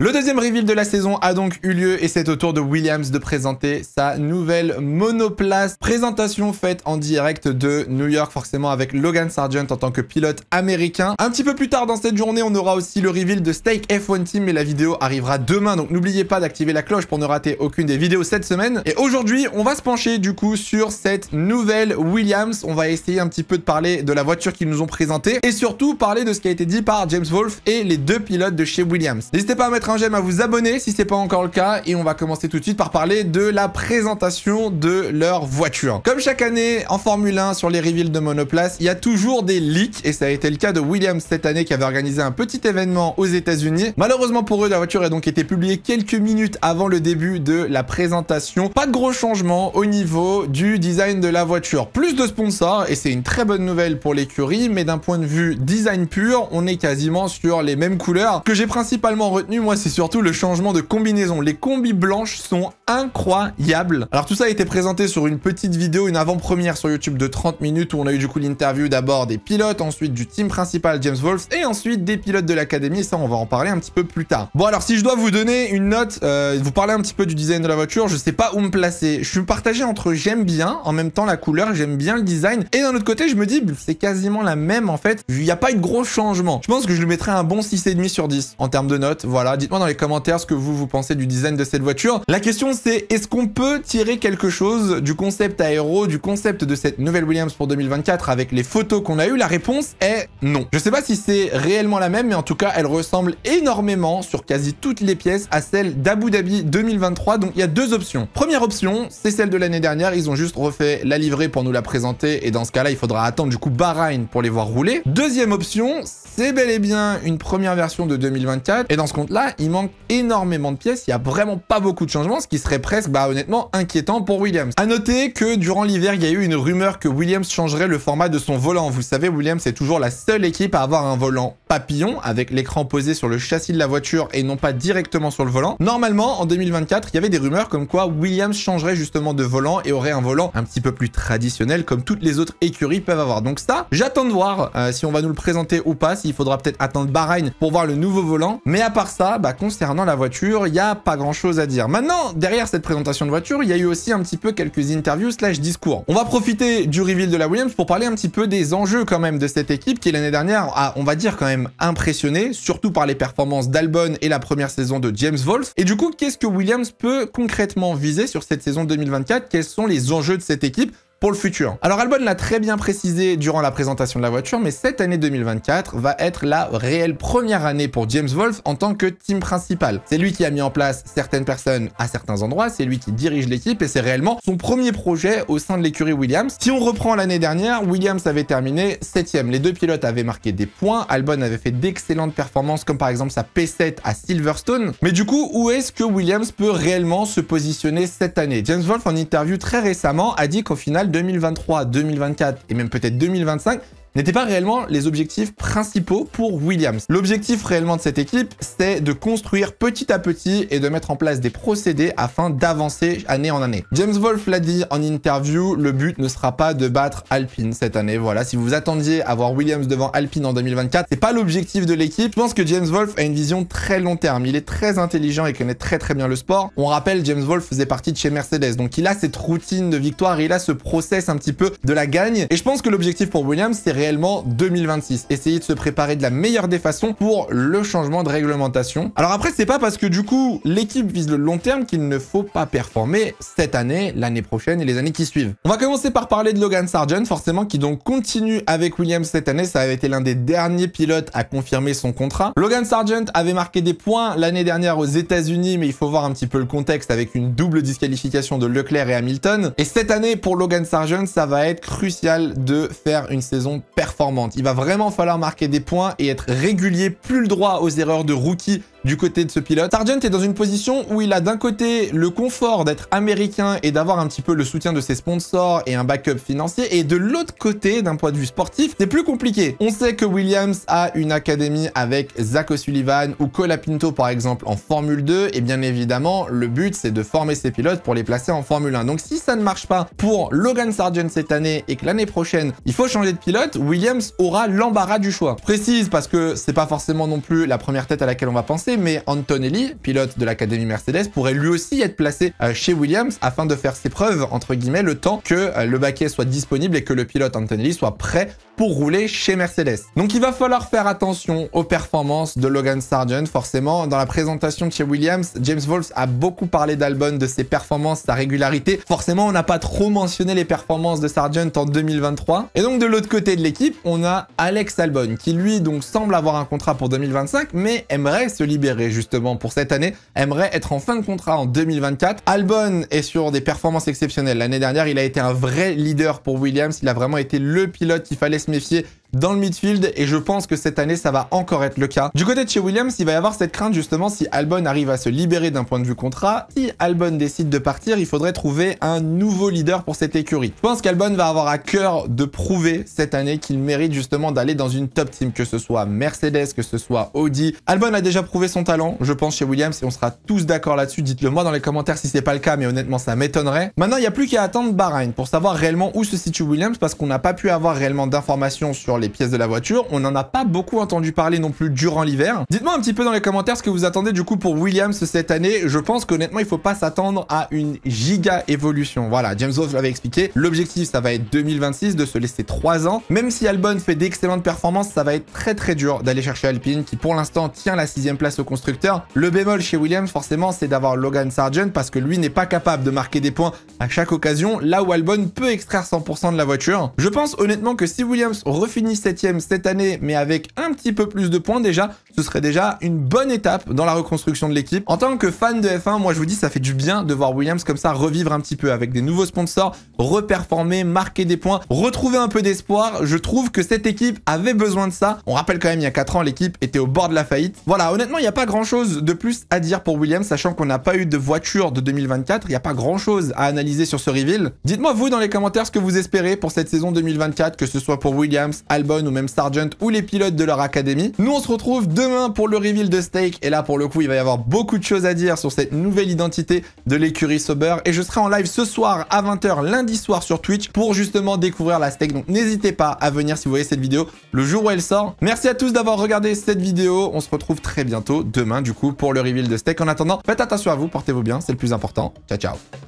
Le deuxième reveal de la saison a donc eu lieu et c'est au tour de Williams de présenter sa nouvelle monoplace. Présentation faite en direct de New York, forcément avec Logan Sargent en tant que pilote américain. Un petit peu plus tard dans cette journée, on aura aussi le reveal de Stake F1 Team mais la vidéo arrivera demain. Donc n'oubliez pas d'activer la cloche pour ne rater aucune des vidéos cette semaine. Et aujourd'hui, on va se pencher du coup sur cette nouvelle Williams. On va essayer un petit peu de parler de la voiture qu'ils nous ont présentée et surtout parler de ce qui a été dit par James Wolf et les deux pilotes de chez Williams. N'hésitez pas à mettre un j'aime, à vous abonner si c'est pas encore le cas. Et on va commencer tout de suite par parler de la présentation de leur voiture. Comme chaque année en Formule 1 sur les reveals de monoplace, il y a toujours des leaks. Et ça a été le cas de Williams cette année qui avait organisé un petit événement aux États-Unis. Malheureusement pour eux, la voiture a donc été publiée quelques minutes avant le début de la présentation. Pas de gros changement au niveau du design de la voiture. Plus de sponsors et c'est une très bonne nouvelle pour l'écurie. Mais d'un point de vue design pur, on est quasiment sur les mêmes couleurs que j'ai principalement retenu moi c'est surtout le changement de combinaison. Les combis blanches sont incroyables. Alors tout ça a été présenté sur une petite vidéo, une avant-première sur YouTube de 30 minutes où on a eu du coup l'interview d'abord des pilotes, ensuite du team principal James Wolf et ensuite des pilotes de l'académie. Ça, on va en parler un petit peu plus tard. Bon alors si je dois vous donner une note, euh, vous parler un petit peu du design de la voiture, je sais pas où me placer. Je suis partagé entre j'aime bien, en même temps la couleur, j'aime bien le design et d'un autre côté je me dis bah, c'est quasiment la même en fait. Il n'y a pas eu de gros changement. Je pense que je lui mettrais un bon 6,5 sur 10 en termes de notes. Voilà, moi dans les commentaires ce que vous, vous pensez du design de cette voiture. La question c'est, est-ce qu'on peut tirer quelque chose du concept aéro, du concept de cette nouvelle Williams pour 2024 avec les photos qu'on a eues La réponse est non. Je sais pas si c'est réellement la même, mais en tout cas, elle ressemble énormément sur quasi toutes les pièces à celle d'Abu Dhabi 2023. Donc il y a deux options. Première option, c'est celle de l'année dernière. Ils ont juste refait la livrée pour nous la présenter. Et dans ce cas-là, il faudra attendre du coup Bahreïn pour les voir rouler. Deuxième option, c'est bel et bien une première version de 2024. Et dans ce compte-là, il manque énormément de pièces, il n'y a vraiment pas beaucoup de changements, ce qui serait presque, bah honnêtement, inquiétant pour Williams. À noter que durant l'hiver, il y a eu une rumeur que Williams changerait le format de son volant. Vous savez, Williams est toujours la seule équipe à avoir un volant papillon, avec l'écran posé sur le châssis de la voiture et non pas directement sur le volant. Normalement, en 2024, il y avait des rumeurs comme quoi Williams changerait justement de volant et aurait un volant un petit peu plus traditionnel, comme toutes les autres écuries peuvent avoir. Donc ça, j'attends de voir euh, si on va nous le présenter ou pas, s'il faudra peut-être attendre Bahreïn pour voir le nouveau volant. Mais à part ça, bah, bah, concernant la voiture, il n'y a pas grand chose à dire. Maintenant, derrière cette présentation de voiture, il y a eu aussi un petit peu quelques interviews slash discours. On va profiter du reveal de la Williams pour parler un petit peu des enjeux quand même de cette équipe qui l'année dernière a, on va dire quand même, impressionné, surtout par les performances d'Albon et la première saison de James Wolf. Et du coup, qu'est-ce que Williams peut concrètement viser sur cette saison 2024 Quels sont les enjeux de cette équipe pour le futur. Alors Albon l'a très bien précisé durant la présentation de la voiture, mais cette année 2024 va être la réelle première année pour James Wolf en tant que team principal. C'est lui qui a mis en place certaines personnes à certains endroits, c'est lui qui dirige l'équipe et c'est réellement son premier projet au sein de l'écurie Williams. Si on reprend l'année dernière, Williams avait terminé 7ème. Les deux pilotes avaient marqué des points, Albon avait fait d'excellentes performances comme par exemple sa P7 à Silverstone. Mais du coup, où est-ce que Williams peut réellement se positionner cette année James Wolf en interview très récemment a dit qu'au final 2023, 2024 et même peut-être 2025, n'étaient pas réellement les objectifs principaux pour Williams. L'objectif réellement de cette équipe, c'est de construire petit à petit et de mettre en place des procédés afin d'avancer année en année. James Wolf l'a dit en interview, le but ne sera pas de battre Alpine cette année. Voilà, si vous attendiez à voir Williams devant Alpine en 2024, c'est pas l'objectif de l'équipe. Je pense que James Wolf a une vision très long terme. Il est très intelligent et connaît très très bien le sport. On rappelle, James Wolf faisait partie de chez Mercedes, donc il a cette routine de victoire, il a ce process un petit peu de la gagne. Et je pense que l'objectif pour Williams, c'est réellement 2026. Essayez de se préparer de la meilleure des façons pour le changement de réglementation. Alors après, c'est pas parce que du coup l'équipe vise le long terme qu'il ne faut pas performer cette année, l'année prochaine et les années qui suivent. On va commencer par parler de Logan Sargent, forcément, qui donc continue avec Williams cette année. Ça avait été l'un des derniers pilotes à confirmer son contrat. Logan Sargent avait marqué des points l'année dernière aux États-Unis, mais il faut voir un petit peu le contexte avec une double disqualification de Leclerc et Hamilton. Et cette année, pour Logan Sargent, ça va être crucial de faire une saison performante. Il va vraiment falloir marquer des points et être régulier, plus le droit aux erreurs de rookie du côté de ce pilote. Sargent est dans une position où il a d'un côté le confort d'être américain et d'avoir un petit peu le soutien de ses sponsors et un backup financier, et de l'autre côté, d'un point de vue sportif, c'est plus compliqué. On sait que Williams a une académie avec Zach O'Sullivan ou Pinto par exemple en Formule 2, et bien évidemment, le but c'est de former ses pilotes pour les placer en Formule 1. Donc si ça ne marche pas pour Logan Sargent cette année et que l'année prochaine, il faut changer de pilote, Williams aura l'embarras du choix. Précise parce que c'est pas forcément non plus la première tête à laquelle on va penser, mais Antonelli, pilote de l'Académie Mercedes, pourrait lui aussi être placé euh, chez Williams afin de faire ses preuves, entre guillemets, le temps que euh, le baquet soit disponible et que le pilote Antonelli soit prêt pour rouler chez Mercedes. Donc il va falloir faire attention aux performances de Logan Sargent, forcément. Dans la présentation de chez Williams, James Wolves a beaucoup parlé d'Albon, de ses performances, sa régularité. Forcément, on n'a pas trop mentionné les performances de Sargent en 2023. Et donc de l'autre côté de l'équipe, on a Alex Albon, qui lui donc semble avoir un contrat pour 2025, mais aimerait se libérer libéré justement pour cette année, aimerait être en fin de contrat en 2024. Albon est sur des performances exceptionnelles. L'année dernière, il a été un vrai leader pour Williams. Il a vraiment été le pilote qu'il fallait se méfier dans le midfield et je pense que cette année ça va encore être le cas. Du côté de chez Williams, il va y avoir cette crainte justement si Albon arrive à se libérer d'un point de vue contrat, si Albon décide de partir, il faudrait trouver un nouveau leader pour cette écurie. Je pense qu'Albon va avoir à cœur de prouver cette année qu'il mérite justement d'aller dans une top team, que ce soit Mercedes, que ce soit Audi. Albon a déjà prouvé son talent, je pense chez Williams et on sera tous d'accord là-dessus, dites-le moi dans les commentaires si c'est pas le cas mais honnêtement ça m'étonnerait. Maintenant, il n'y a plus qu'à attendre Bahreïn pour savoir réellement où se situe Williams parce qu'on n'a pas pu avoir réellement d'informations sur les pièces de la voiture. On n'en a pas beaucoup entendu parler non plus durant l'hiver. Dites-moi un petit peu dans les commentaires ce que vous attendez du coup pour Williams cette année. Je pense qu'honnêtement, il faut pas s'attendre à une giga évolution. Voilà, James Wolf l'avait expliqué. L'objectif, ça va être 2026, de se laisser 3 ans. Même si Albon fait d'excellentes performances, ça va être très très dur d'aller chercher Alpine qui pour l'instant tient la sixième place au constructeur. Le bémol chez Williams, forcément, c'est d'avoir Logan Sargent parce que lui n'est pas capable de marquer des points à chaque occasion, là où Albon peut extraire 100% de la voiture. Je pense honnêtement que si Williams refinit 7 septième cette année, mais avec un petit peu plus de points déjà, ce serait déjà une bonne étape dans la reconstruction de l'équipe. En tant que fan de F1, moi je vous dis, ça fait du bien de voir Williams comme ça revivre un petit peu avec des nouveaux sponsors, reperformer, marquer des points, retrouver un peu d'espoir. Je trouve que cette équipe avait besoin de ça. On rappelle quand même, il y a 4 ans, l'équipe était au bord de la faillite. Voilà, honnêtement, il n'y a pas grand-chose de plus à dire pour Williams, sachant qu'on n'a pas eu de voiture de 2024. Il n'y a pas grand-chose à analyser sur ce reveal. Dites-moi vous dans les commentaires ce que vous espérez pour cette saison 2024, que ce soit pour Williams, à ou même Sargent ou les pilotes de leur académie. Nous, on se retrouve demain pour le reveal de steak Et là, pour le coup, il va y avoir beaucoup de choses à dire sur cette nouvelle identité de l'écurie sober Et je serai en live ce soir à 20h, lundi soir sur Twitch pour justement découvrir la steak Donc, n'hésitez pas à venir si vous voyez cette vidéo le jour où elle sort. Merci à tous d'avoir regardé cette vidéo. On se retrouve très bientôt demain, du coup, pour le reveal de steak En attendant, faites attention à vous, portez-vous bien, c'est le plus important. Ciao, ciao.